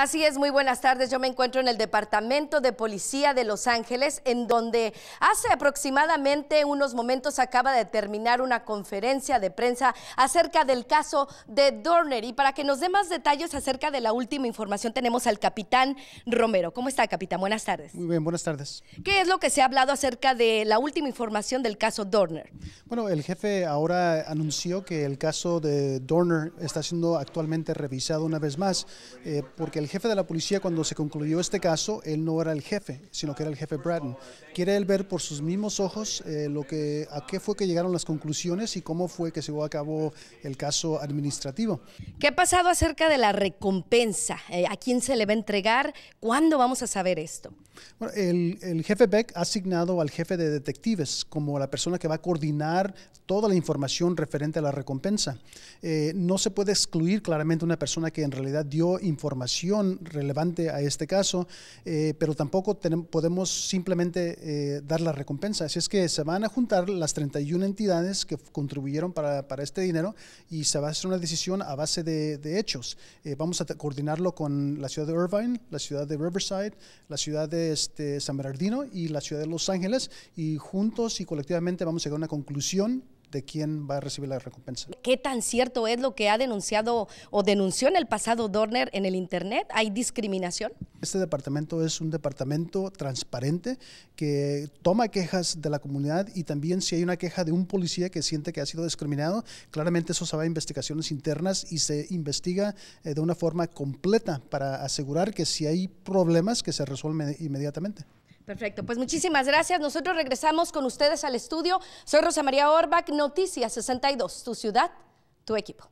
Así es, muy buenas tardes. Yo me encuentro en el Departamento de Policía de Los Ángeles, en donde hace aproximadamente unos momentos acaba de terminar una conferencia de prensa acerca del caso de Dorner. Y para que nos dé más detalles acerca de la última información, tenemos al capitán Romero. ¿Cómo está, capitán? Buenas tardes. Muy bien, buenas tardes. ¿Qué es lo que se ha hablado acerca de la última información del caso Dorner? Bueno, el jefe ahora anunció que el caso de Dorner está siendo actualmente revisado una vez más, eh, porque el jefe de la policía cuando se concluyó este caso, él no era el jefe, sino que era el jefe Braden. Quiere él ver por sus mismos ojos eh, lo que, a qué fue que llegaron las conclusiones y cómo fue que se llevó a cabo el caso administrativo. ¿Qué ha pasado acerca de la recompensa? Eh, ¿A quién se le va a entregar? ¿Cuándo vamos a saber esto? Bueno, el, el jefe Beck ha asignado al jefe de detectives como la persona que va a coordinar toda la información referente a la recompensa. Eh, no se puede excluir claramente una persona que en realidad dio información relevante a este caso, eh, pero tampoco podemos simplemente eh, dar la recompensa. Así es que se van a juntar las 31 entidades que contribuyeron para, este dinero y se va a hacer una decisión a base de, hechos. Eh, vamos a coordinarlo con la ciudad de Irvine, la ciudad de Riverside, la ciudad de este, San Bernardino y la ciudad de Los Ángeles y juntos y colectivamente vamos a llegar a una conclusión de quién va a recibir la recompensa. ¿Qué tan cierto es lo que ha denunciado o denunció en el pasado Dorner en el Internet? ¿Hay discriminación? Este departamento es un departamento transparente que toma quejas de la comunidad y también si hay una queja de un policía que siente que ha sido discriminado, claramente eso se va a investigaciones internas y se investiga eh, de una forma completa para asegurar que si hay problemas que se resuelven inmediatamente. Perfecto, pues muchísimas gracias. Nosotros regresamos con ustedes al estudio. Soy Rosa María Orbach, Noticias 62, tu ciudad, tu equipo.